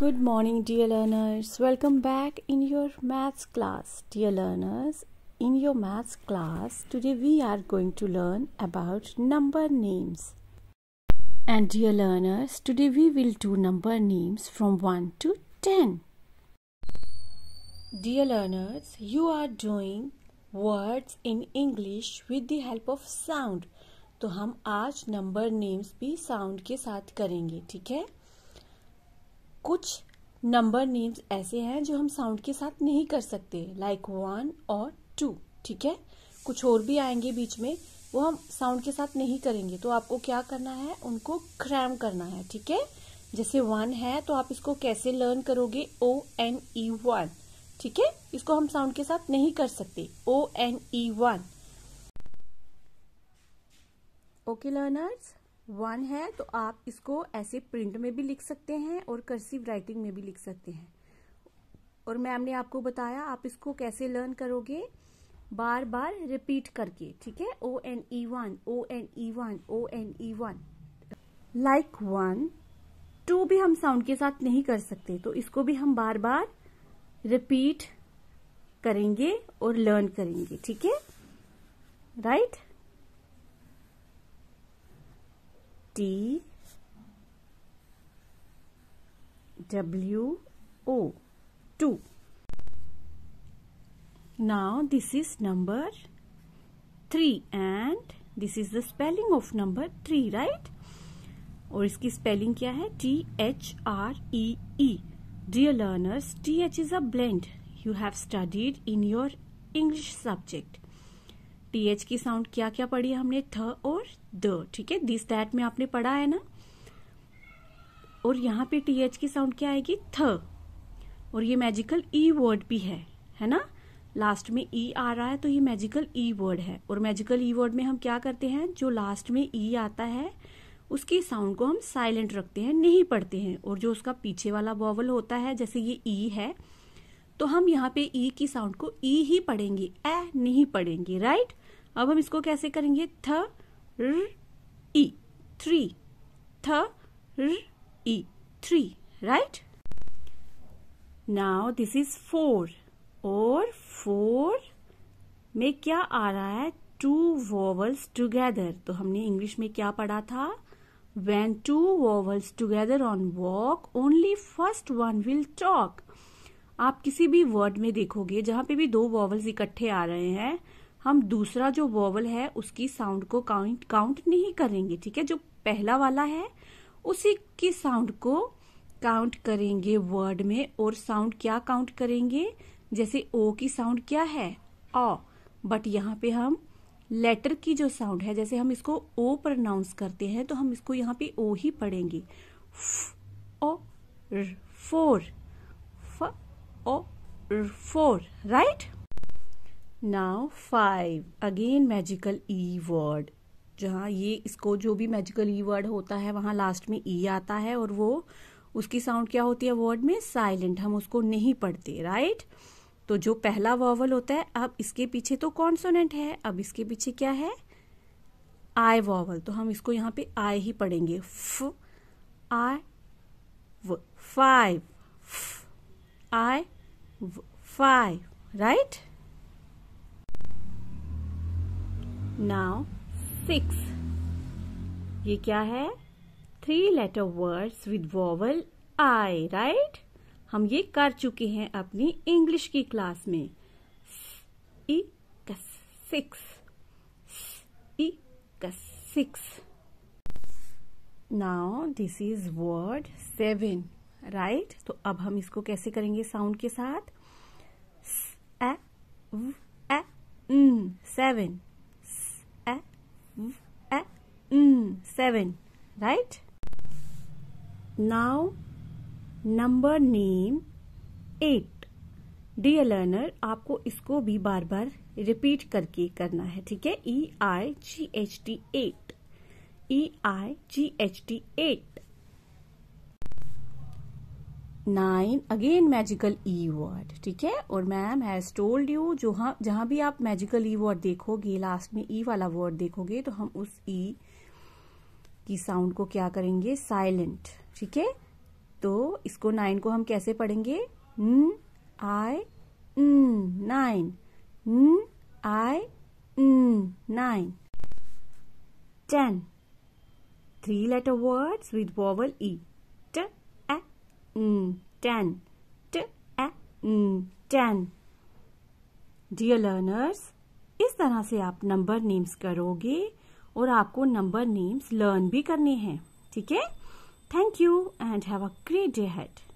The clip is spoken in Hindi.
Good morning, dear learners. Welcome back in your maths class. Dear learners, in your maths class, today we are going to learn about number names. And dear learners, today we will do number names from 1 to 10. Dear learners, you are doing words in English with the help of sound. तो हम आज नंबर नेम्स भी साउंड के साथ करेंगे ठीक है कुछ नंबर नेम्स ऐसे हैं जो हम साउंड के साथ नहीं कर सकते लाइक वन और टू ठीक है कुछ और भी आएंगे बीच में वो हम साउंड के साथ नहीं करेंगे तो आपको क्या करना है उनको क्रैम करना है ठीक है जैसे वन है तो आप इसको कैसे लर्न करोगे ओ एन ई वन ठीक है इसको हम साउंड के साथ नहीं कर सकते O N E one okay learners one है तो आप इसको ऐसे प्रिंट में भी लिख सकते हैं और कर्सिव राइटिंग में भी लिख सकते हैं और मैम ने आपको बताया आप इसको कैसे लर्न करोगे बार बार रिपीट करके ठीक है O N E one O N E one O N E one like one two भी हम साउंड के साथ नहीं कर सकते तो इसको भी हम बार बार रिपीट करेंगे और लर्न करेंगे ठीक है right T W O two now this is number three and this is the spelling of number three right और इसकी स्पेलिंग क्या है T H R E E dear learners T H is a blend you have studied in your English subject T H की साउंड क्या क्या पढ़ी हमने थ और द ठीक है दिस दैट में आपने पढ़ा है ना और यहाँ पे टी एच की साउंड क्या आएगी थ और ये मैजिकल ई वर्ड भी है है ना लास्ट में ई e आ रहा है तो ये मैजिकल ई वर्ड है और मैजिकल ई वर्ड में हम क्या करते हैं जो लास्ट में ई e आता है उसकी साउंड को हम साइलेंट रखते हैं नहीं पढ़ते हैं और जो उसका पीछे वाला वॉवल होता है जैसे ये ई e है तो हम यहाँ पे ई की साउंड को ई ही पढ़ेंगे ए नहीं पढ़ेंगे राइट अब हम इसको कैसे करेंगे थ R E three th R E three right now this is four और फोर में क्या आ रहा है टू वॉवल्स टूगेदर तो हमने इंग्लिश में क्या पढ़ा था when two vowels together on walk only first one will talk आप किसी भी वर्ड में देखोगे जहां पे भी दो वॉवल्स इकट्ठे आ रहे हैं हम दूसरा जो वॉवल है उसकी साउंड को काउंट काउंट नहीं करेंगे ठीक है जो पहला वाला है उसी की साउंड को काउंट करेंगे वर्ड में और साउंड क्या काउंट करेंगे जैसे ओ की साउंड क्या है ओ बट यहाँ पे हम लेटर की जो साउंड है जैसे हम इसको ओ प्रनाउंस करते हैं तो हम इसको यहाँ पे ओ ही पढ़ेंगे O four f O four right now five again magical E word जहाँ ये इसको जो भी मैजिकल ई वर्ड होता है वहाँ लास्ट में ई e आता है और वो उसकी साउंड क्या होती है वर्ड में साइलेंट हम उसको नहीं पढ़ते राइट तो जो पहला वॉवल होता है अब इसके पीछे तो कॉन्सोनेंट है अब इसके पीछे क्या है आई वॉवल तो हम इसको यहाँ पे आई ही पढ़ेंगे f I five I five right now six ये क्या है three letter words with vowel I right हम ये कर चुके हैं अपनी इंग्लिश की क्लास में six six now this is word seven right तो अब हम इसको कैसे करेंगे साउंड के साथ seven seven, right now number name eight. Dear learner आपको इसको भी बार बार रिपीट करके करना है ठीक है E I G H T eight E I G H T eight nine again magical E word ठीक है और मैम हैज टोल्ड यू जो हाँ जहां भी आप मैजिकल ई वर्ड देखोगे लास्ट में ई e वाला वर्ड देखोगे तो हम उस ई e, की साउंड को क्या करेंगे साइलेंट ठीक है तो इसको नाइन को हम कैसे पढ़ेंगे न I n nine n I n nine ten three letter words with vowel E t e ten ट ए टेन डियर लर्नर्स इस तरह से आप नंबर नेम्स करोगे और आपको नंबर नेम्स लर्न भी करने हैं ठीक है thank you and have a great day head